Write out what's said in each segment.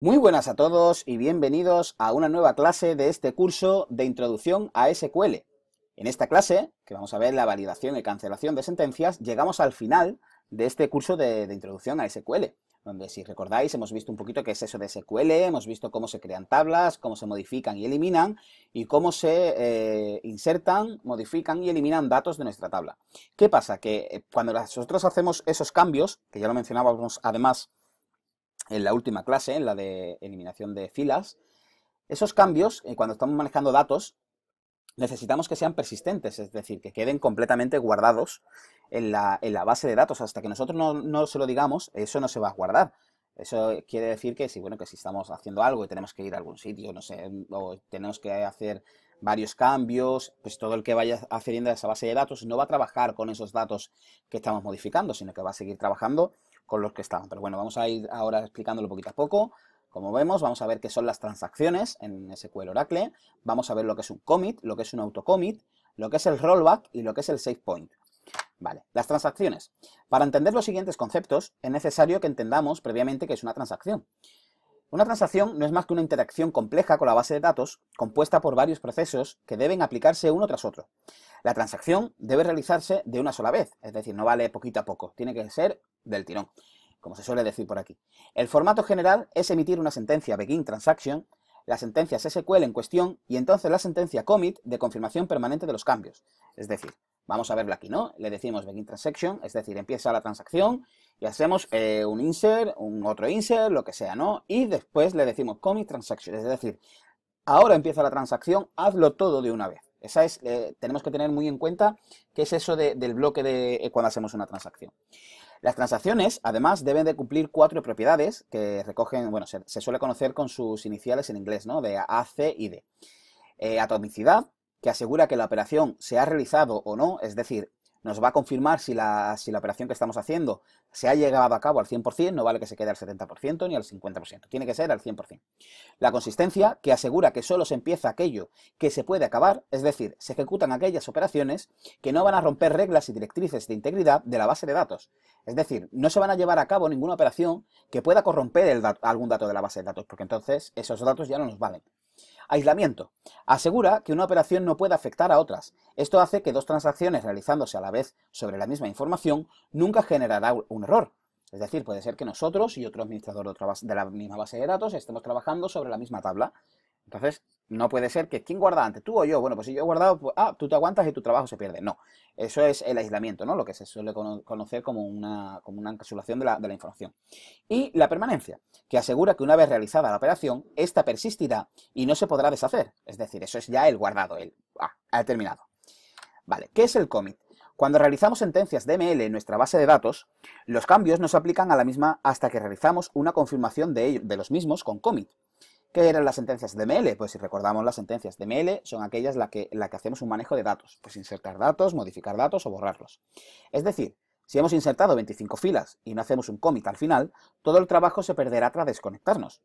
Muy buenas a todos y bienvenidos a una nueva clase de este curso de introducción a SQL. En esta clase, que vamos a ver la validación y cancelación de sentencias, llegamos al final de este curso de, introducción a SQL, donde si recordáis hemos visto un poquito qué es eso de SQL, hemos visto cómo se crean tablas, cómo se modifican y eliminan, y cómo se eh, insertan, modifican y eliminan datos de nuestra tabla. ¿Qué pasa? Que eh, cuando nosotros hacemos esos cambios, que ya lo mencionábamos además en la última clase, en la de eliminación de filas, esos cambios, eh, cuando estamos manejando datos, necesitamos que sean persistentes, es decir, que queden completamente guardados en la, en la base de datos. Hasta que nosotros no, se lo digamos, eso no se va a guardar. Eso quiere decir que si, bueno, que si estamos haciendo algo y tenemos que ir a algún sitio, no sé, o tenemos que hacer varios cambios, pues todo el que vaya accediendo a esa base de datos no va a trabajar con esos datos que estamos modificando, sino que va a seguir trabajando con los que estaban. Pero bueno, vamos a ir ahora explicándolo poquito a poco. Como vemos, vamos a ver qué son las transacciones en SQL Oracle, vamos a ver lo que es un commit, lo que es un autocommit, lo que es el rollback y lo que es el save point. Vale, las transacciones. Para entender los siguientes conceptos, es necesario que entendamos previamente qué es una transacción. Una transacción no es más que una interacción compleja con la base de datos compuesta por varios procesos que deben aplicarse uno tras otro. La transacción debe realizarse de una sola vez, es decir, no vale poquito a poco, tiene que ser del tirón, como se suele decir por aquí. El formato general es emitir una sentencia begin transaction, la sentencia SQL en cuestión y entonces la sentencia commit de confirmación permanente de los cambios, es decir, Vamos a verlo aquí, ¿no? Le decimos begin transaction, es decir, empieza la transacción y hacemos eh, un insert, un otro insert, lo que sea, ¿no? Y después le decimos commit transaction, es decir, ahora empieza la transacción, hazlo todo de una vez. Esa es, eh, tenemos que tener muy en cuenta qué es eso del bloque de eh, cuando hacemos una transacción. Las transacciones, además, deben de cumplir cuatro propiedades que recogen, bueno, se, suele conocer con sus iniciales en inglés, ¿no? De A, C y D. atomicidad, que asegura que la operación se ha realizado o no, es decir, nos va a confirmar si la, operación que estamos haciendo se ha llegado a cabo al 100%, no vale que se quede al 70% ni al 50%, tiene que ser al 100%. La consistencia, que asegura que solo se empieza aquello que se puede acabar, es decir, se ejecutan aquellas operaciones que no van a romper reglas y directrices de integridad de la base de datos. Es decir, no se van a llevar a cabo ninguna operación que pueda corromper algún dato de la base de datos, porque entonces esos datos ya no nos valen. Aislamiento. Asegura que una operación no puede afectar a otras. Esto hace que dos transacciones realizándose a la vez sobre la misma información nunca generará un error. Es decir, puede ser que nosotros y otro administrador de, de la misma base de datos estemos trabajando sobre la misma tabla. Entonces, no puede ser que quién guarda antes, tú o yo. Bueno, pues si yo he guardado, pues, ah, tú te aguantas y tu trabajo se pierde. No, eso es el aislamiento, ¿no? Lo que se suele conocer como una, como una encapsulación de la, información. Y la permanencia, que asegura que una vez realizada la operación, esta persistirá y no se podrá deshacer. Es decir, eso es ya el guardado, el ah, ha terminado. Vale, ¿qué es el commit? Cuando realizamos sentencias DML en nuestra base de datos, los cambios no se aplican a la misma hasta que realizamos una confirmación de, de los mismos con commit. ¿Qué eran las sentencias de ML? Pues si recordamos las sentencias de ML son aquellas en las que, que hacemos un manejo de datos, pues insertar datos, modificar datos o borrarlos. Es decir, si hemos insertado 25 filas y no hacemos un commit al final, todo el trabajo se perderá tras desconectarnos.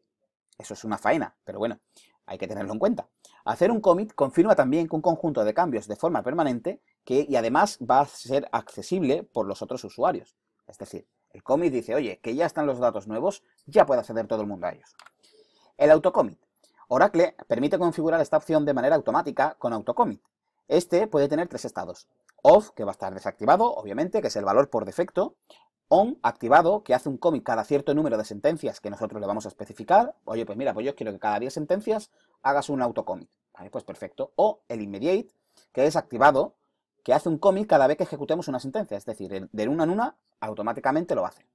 Eso es una faena, pero bueno, hay que tenerlo en cuenta. Hacer un commit confirma también que un conjunto de cambios de forma permanente que, y además va a ser accesible por los otros usuarios. Es decir, el commit dice, oye, que ya están los datos nuevos, ya puede acceder todo el mundo a ellos. El autocommit. Oracle permite configurar esta opción de manera automática con autocommit. Este puede tener tres estados. Off, que va a estar desactivado, obviamente, que es el valor por defecto. On, activado, que hace un commit cada cierto número de sentencias que nosotros le vamos a especificar. Oye, pues mira, pues yo quiero que cada 10 sentencias hagas un autocommit. Vale, pues perfecto. O el immediate, que es activado, que hace un commit cada vez que ejecutemos una sentencia. Es decir, de una en una, automáticamente lo hace.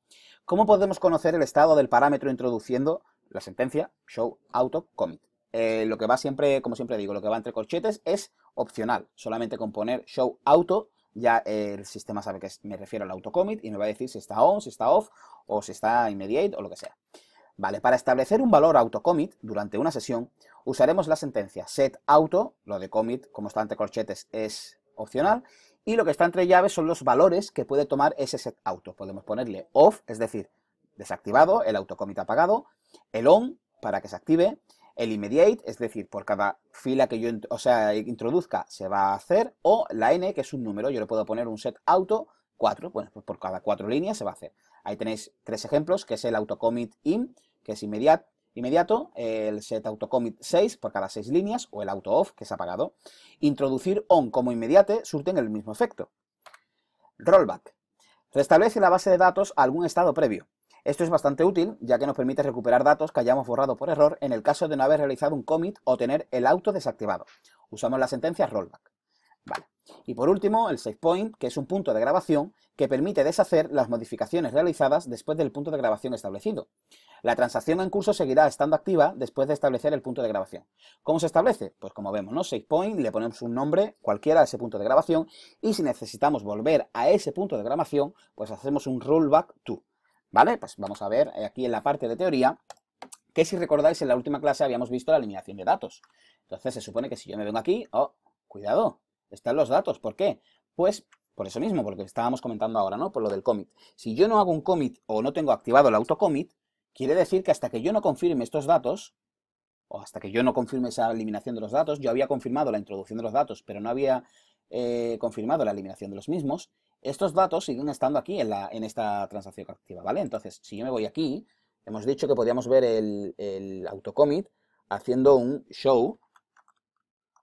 ¿Cómo podemos conocer el estado del parámetro introduciendo la sentencia, show auto commit. Eh, lo que va siempre, como siempre digo, lo que va entre corchetes es opcional. Solamente con poner show auto ya eh, el sistema sabe que me refiero al auto y me va a decir si está on, si está off o si está immediate o lo que sea. Vale, para establecer un valor autocommit durante una sesión, usaremos la sentencia set auto, lo de commit, como está entre corchetes, es opcional, y lo que está entre llaves son los valores que puede tomar ese set auto. Podemos ponerle off, es decir, desactivado, el autocommit apagado, el on para que se active, el immediate, es decir, por cada fila que yo o sea, introduzca se va a hacer, o la n, que es un número, yo le puedo poner un set auto 4, pues por cada cuatro líneas se va a hacer. Ahí tenéis tres ejemplos, que es el autocommit in, que es inmediato, inmediato, el set autocommit 6 por cada 6 líneas o el auto off que es apagado. Introducir on como inmediate surten el mismo efecto. Rollback. Restablece la base de datos a algún estado previo. Esto es bastante útil, ya que nos permite recuperar datos que hayamos borrado por error en el caso de no haber realizado un commit o tener el auto desactivado. Usamos la sentencia rollback. Y por último, el savePoint, que es un punto de grabación que permite deshacer las modificaciones realizadas después del punto de grabación establecido. La transacción en curso seguirá estando activa después de establecer el punto de grabación. ¿Cómo se establece? Pues como vemos, ¿no? point, le ponemos un nombre cualquiera a ese punto de grabación y si necesitamos volver a ese punto de grabación, pues hacemos un rollback to. ¿Vale? Pues vamos a ver eh, aquí en la parte de teoría que si recordáis en la última clase habíamos visto la eliminación de datos. Entonces se supone que si yo me vengo aquí, oh, cuidado, están los datos. ¿Por qué? Pues por eso mismo, porque estábamos comentando ahora, ¿no? Por lo del commit. Si yo no hago un commit o no tengo activado el autocommit, quiere decir que hasta que yo no confirme estos datos, o hasta que yo no confirme esa eliminación de los datos, yo había confirmado la introducción de los datos, pero no había eh, confirmado la eliminación de los mismos, estos datos siguen estando aquí en, la, en esta transacción activa, ¿vale? Entonces, si yo me voy aquí, hemos dicho que podríamos ver el, el autocommit haciendo un show,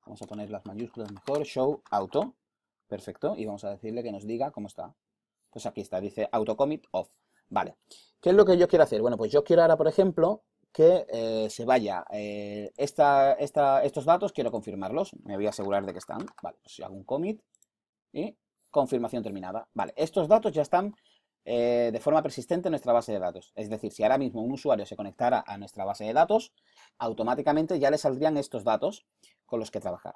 vamos a poner las mayúsculas mejor, show auto, perfecto, y vamos a decirle que nos diga cómo está. Pues aquí está, dice autocommit off. Vale, ¿qué es lo que yo quiero hacer? Bueno, pues yo quiero ahora, por ejemplo, que eh, se vaya eh, estos datos, quiero confirmarlos, me voy a asegurar de que están. Vale, pues hago un commit y confirmación terminada. Vale, estos datos ya están eh, de forma persistente en nuestra base de datos. Es decir, si ahora mismo un usuario se conectara a nuestra base de datos, automáticamente ya le saldrían estos datos con los que trabajar.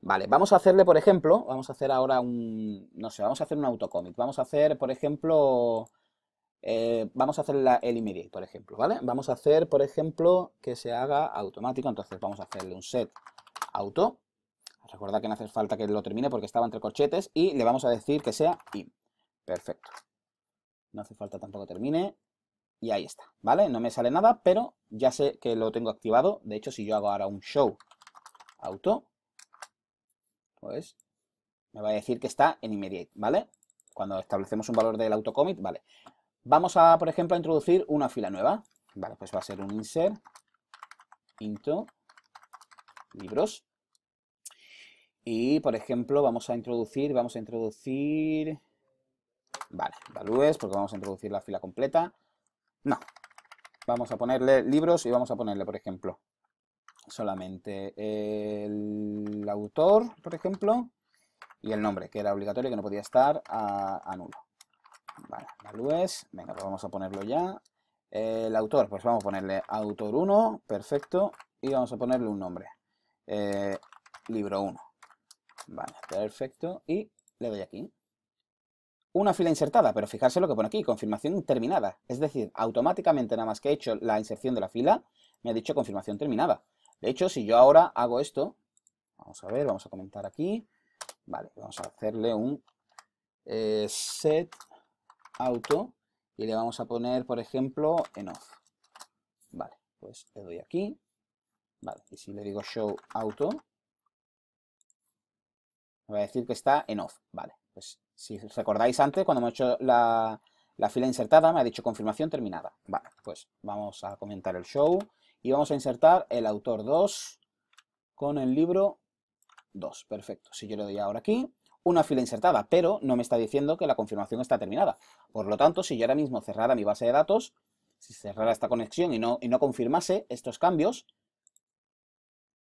Vale, vamos a hacerle, por ejemplo, vamos a hacer ahora un, no sé, vamos a hacer un autocomic. Vamos a hacer, por ejemplo, eh, vamos a hacer la, el por ejemplo, ¿vale? Vamos a hacer, por ejemplo, que se haga automático. Entonces vamos a hacerle un set auto Recordad que no hace falta que lo termine porque estaba entre corchetes y le vamos a decir que sea in. Perfecto. No hace falta tampoco termine. Y ahí está, ¿vale? No me sale nada, pero ya sé que lo tengo activado. De hecho, si yo hago ahora un show auto, pues me va a decir que está en immediate, ¿vale? Cuando establecemos un valor del autocommit, ¿vale? Vamos a, por ejemplo, a introducir una fila nueva. Vale, pues va a ser un insert into libros y, por ejemplo, vamos a introducir, vamos a introducir... Vale, values porque vamos a introducir la fila completa. No. Vamos a ponerle libros y vamos a ponerle, por ejemplo, solamente el autor, por ejemplo, y el nombre, que era obligatorio, que no podía estar a, nulo. Vale, values, venga, pues vamos a ponerlo ya. El autor, pues vamos a ponerle autor 1, perfecto, y vamos a ponerle un nombre. Eh, libro 1. Vale, perfecto. Y le doy aquí. Una fila insertada, pero fijarse lo que pone aquí, confirmación terminada. Es decir, automáticamente nada más que he hecho la inserción de la fila, me ha dicho confirmación terminada. De hecho, si yo ahora hago esto, vamos a ver, vamos a comentar aquí. Vale, vamos a hacerle un eh, set auto y le vamos a poner, por ejemplo, en off. Vale, pues le doy aquí. Vale, y si le digo show auto, voy a decir que está en off. Vale, pues si recordáis antes, cuando me hemos hecho la, fila insertada, me ha dicho confirmación terminada. Vale, pues vamos a comentar el show y vamos a insertar el autor 2 con el libro 2. Perfecto, si yo le doy ahora aquí, una fila insertada, pero no me está diciendo que la confirmación está terminada. Por lo tanto, si yo ahora mismo cerrara mi base de datos, si cerrara esta conexión y no, y no confirmase estos cambios,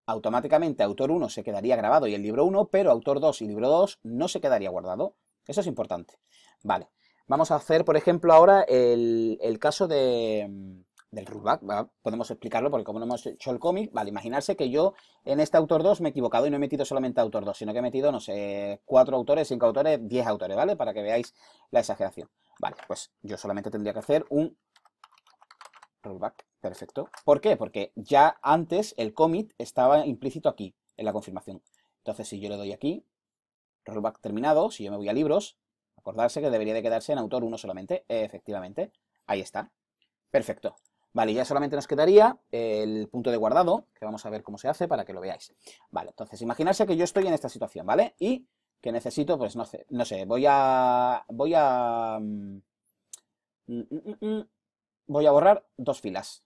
automáticamente autor 1 se quedaría grabado y el libro 1, pero autor 2 y libro 2 no se quedaría guardado. Eso es importante. Vale, vamos a hacer, por ejemplo, ahora el, caso de, mm, del rollback. Podemos explicarlo porque como no hemos hecho el cómic, vale, imaginarse que yo en este autor 2 me he equivocado y no he metido solamente autor 2, sino que he metido, no sé, 4 autores, 5 autores, 10 autores, ¿vale? Para que veáis la exageración. Vale, pues yo solamente tendría que hacer un rollback Perfecto. ¿Por qué? Porque ya antes el commit estaba implícito aquí, en la confirmación. Entonces, si yo le doy aquí, rollback terminado, si yo me voy a libros, acordarse que debería de quedarse en autor 1 solamente, efectivamente. Ahí está. Perfecto. Vale, ya solamente nos quedaría el punto de guardado, que vamos a ver cómo se hace para que lo veáis. Vale, entonces imaginarse que yo estoy en esta situación, ¿vale? Y que necesito, pues no sé, no sé voy a... voy a... Mm, mm, mm, voy a borrar dos filas,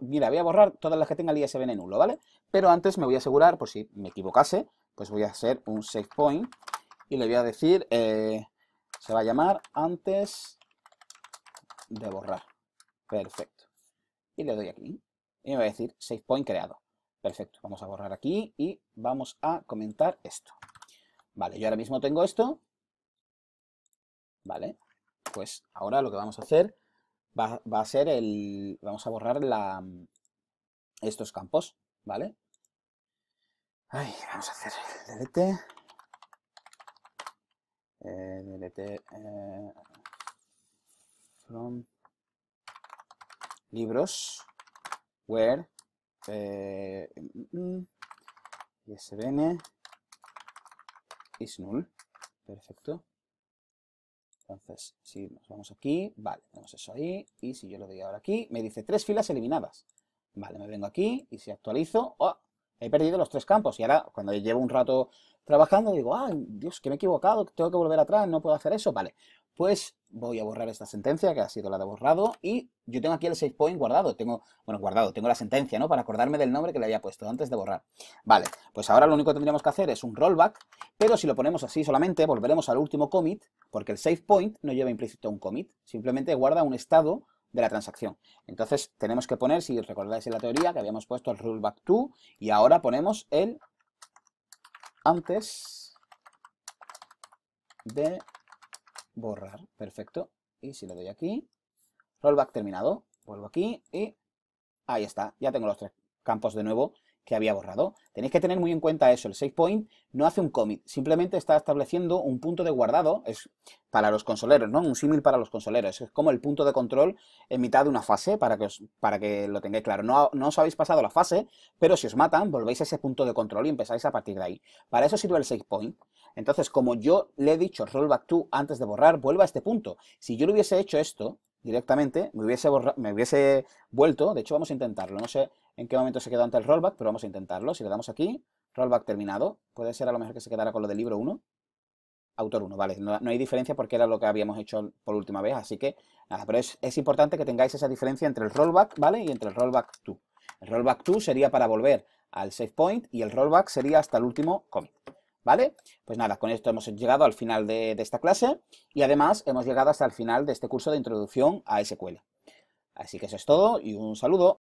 mira, voy a borrar todas las que tenga el ISBN nulo, ¿vale? Pero antes me voy a asegurar, por si me equivocase, pues voy a hacer un save point y le voy a decir, eh, se va a llamar antes de borrar. Perfecto. Y le doy aquí. Y me va a decir save point creado. Perfecto. Vamos a borrar aquí y vamos a comentar esto. Vale, yo ahora mismo tengo esto. Vale. Pues ahora lo que vamos a hacer va, va a ser el... Vamos a borrar la, estos campos, ¿vale? vamos a hacer el delete. Eh, delete from libros where eh, ISBN mm, mm, is null. Perfecto. Entonces, si nos vamos aquí, vale, tenemos eso ahí, y si yo lo doy ahora aquí, me dice tres filas eliminadas. Vale, me vengo aquí, y si actualizo, ¡oh! he perdido los tres campos, y ahora cuando llevo un rato trabajando, digo, ah, Dios, que me he equivocado, tengo que volver atrás, no puedo hacer eso, vale. Pues voy a borrar esta sentencia, que ha sido la de borrado, y yo tengo aquí el save point guardado, tengo, bueno, guardado, tengo la sentencia, ¿no? Para acordarme del nombre que le había puesto antes de borrar. Vale, pues ahora lo único que tendríamos que hacer es un rollback, pero si lo ponemos así solamente, volveremos al último commit, porque el save point no lleva implícito un commit, simplemente guarda un estado de la transacción. Entonces tenemos que poner, si recordáis en la teoría, que habíamos puesto el rollback to, y ahora ponemos el antes de borrar, perfecto. Y si le doy aquí, rollback terminado, vuelvo aquí y ahí está, ya tengo los tres campos de nuevo había borrado. Tenéis que tener muy en cuenta eso. El save point no hace un commit, simplemente está estableciendo un punto de guardado, es para los consoleros, ¿no? Un símil para los consoleros. Es como el punto de control en mitad de una fase, para que, para que lo tengáis claro. No, no os habéis pasado la fase, pero si os matan, volvéis a ese punto de control y empezáis a partir de ahí. Para eso sirve el save point. Entonces, como yo le he dicho back to antes de borrar, vuelva a este punto. Si yo le hubiese hecho esto, directamente, me hubiese, me hubiese vuelto, de hecho vamos a intentarlo, no sé en qué momento se quedó ante el rollback, pero vamos a intentarlo, si le damos aquí, rollback terminado, puede ser a lo mejor que se quedara con lo del libro 1, autor 1, vale, no, hay diferencia porque era lo que habíamos hecho por última vez, así que nada, pero es, importante que tengáis esa diferencia entre el rollback, vale, y entre el rollback 2, El rollback 2 sería para volver al save point y el rollback sería hasta el último commit. ¿vale? Pues nada, con esto hemos llegado al final de, esta clase y además hemos llegado hasta el final de este curso de introducción a SQL. Así que eso es todo y un saludo.